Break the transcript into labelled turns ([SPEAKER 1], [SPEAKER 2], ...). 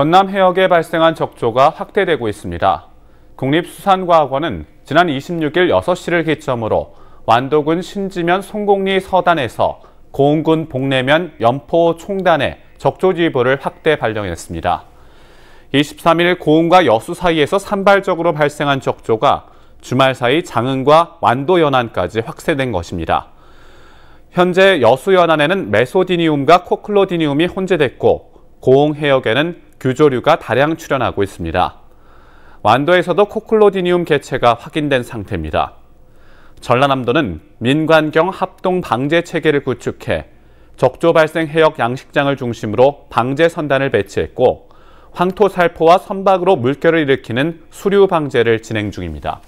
[SPEAKER 1] 전남 해역에 발생한 적조가 확대되고 있습니다. 국립수산과학원은 지난 26일 6시를 기점으로 완도군 신지면 송곡리 서단에서 고흥군 복내면 연포 총단에 적조주의보를 확대 발령했습니다. 23일 고흥과 여수 사이에서 산발적으로 발생한 적조가 주말 사이 장흥과 완도 연안까지 확대된 것입니다. 현재 여수 연안에는 메소디니움과 코클로디니움이 혼재됐고 고흥 해역에는 규조류가 다량 출현하고 있습니다. 완도에서도 코클로디니움 개체가 확인된 상태입니다. 전라남도는 민관경 합동 방제 체계를 구축해 적조 발생 해역 양식장을 중심으로 방제 선단을 배치했고 황토 살포와 선박으로 물결을 일으키는 수류 방제를 진행 중입니다.